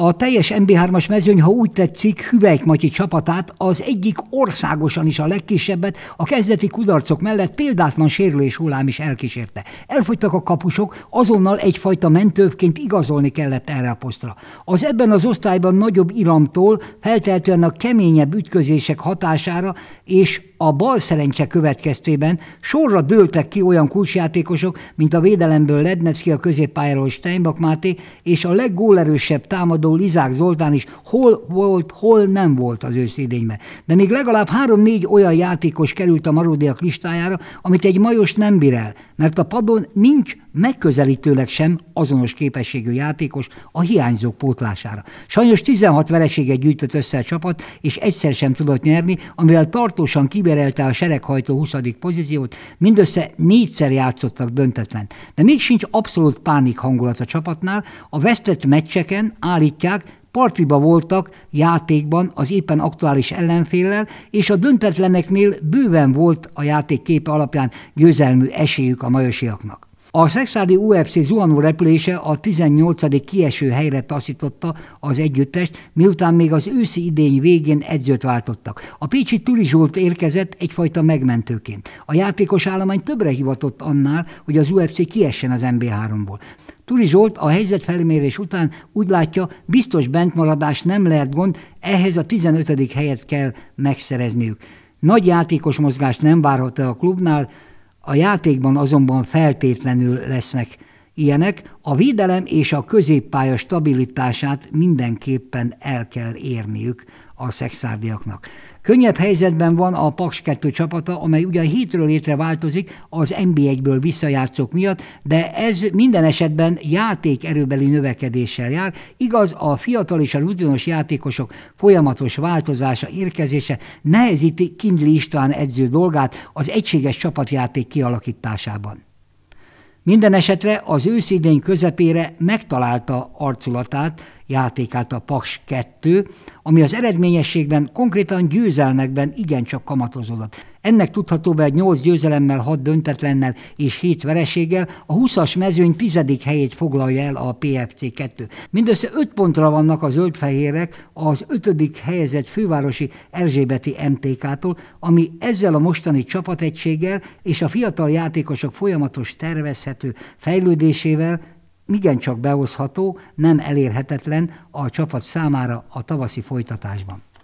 A teljes MB3-as mezőny, ha úgy tetszik, Hüvelyk Matyi csapatát, az egyik országosan is a legkisebbet, a kezdeti kudarcok mellett példátlan sérülés hullám is elkísérte. Elfogytak a kapusok, azonnal egyfajta mentőként igazolni kellett erre a posztra. Az ebben az osztályban nagyobb iramtól, feltehetően a keményebb ütközések hatására és a bal szerencse következtében sorra dőltek ki olyan kulcsjátékosok, mint a védelemből Lednecki a középpályáról Steinbach Máté, és a leggólerősebb támadó például Izák Zoltán is hol volt, hol nem volt az őszidényben. De még legalább három-négy olyan játékos került a maródiak listájára, amit egy majos nem bír el, mert a padon nincs megközelítőleg sem azonos képességű játékos a hiányzók pótlására. Sajnos 16 vereséget gyűjtött össze a csapat, és egyszer sem tudott nyerni, amivel tartósan kiberelte a sereghajtó 20. pozíciót, mindössze négyszer játszottak döntetlen. De még sincs abszolút pánik hangulat a csapatnál, a vesztett meccseken állít kialakítják, partiba voltak játékban az éppen aktuális ellenféllel, és a döntetleneknél bőven volt a játék képe alapján győzelmű esélyük a majosiaknak. A szexádi UFC zuhanó repülése a 18. kieső helyre taszította az együttest, miután még az őszi idény végén edzőt váltottak. A Pécsi Tuli Zsolt érkezett egyfajta megmentőként. A játékos állomány többre hivatott annál, hogy az UFC kiessen az MB3-ból. Turi Zsolt a helyzet után úgy látja, biztos bentmaradás nem lehet gond, ehhez a 15. helyet kell megszerezniük. Nagy játékos mozgást nem várhat a klubnál, a játékban azonban feltétlenül lesznek Ilyenek a védelem és a középpálya stabilitását mindenképpen el kell érniük a szexárdiaknak. Könnyebb helyzetben van a Paks 2 csapata, amely ugyan hétről létre változik az NB1-ből visszajátszók miatt, de ez minden esetben játék erőbeli növekedéssel jár. Igaz, a fiatal és a rutinos játékosok folyamatos változása, érkezése nehezíti Kindli István edző dolgát az egységes csapatjáték kialakításában. Minden esetre az őszidény közepére megtalálta arculatát, játékát a Paks 2, ami az eredményességben, konkrétan győzelmekben igencsak kamatozódott. Ennek tudható be, hogy 8 győzelemmel, 6 döntetlennel és 7 vereséggel a 20-as mezőny 10. helyét foglalja el a PFC 2. Mindössze 5 pontra vannak a zöldfehérek az 5. helyezett fővárosi Erzsébeti MTK-tól, ami ezzel a mostani csapategységgel és a fiatal játékosok folyamatos tervezhető fejlődésével igencsak behozható, nem elérhetetlen a csapat számára a tavaszi folytatásban.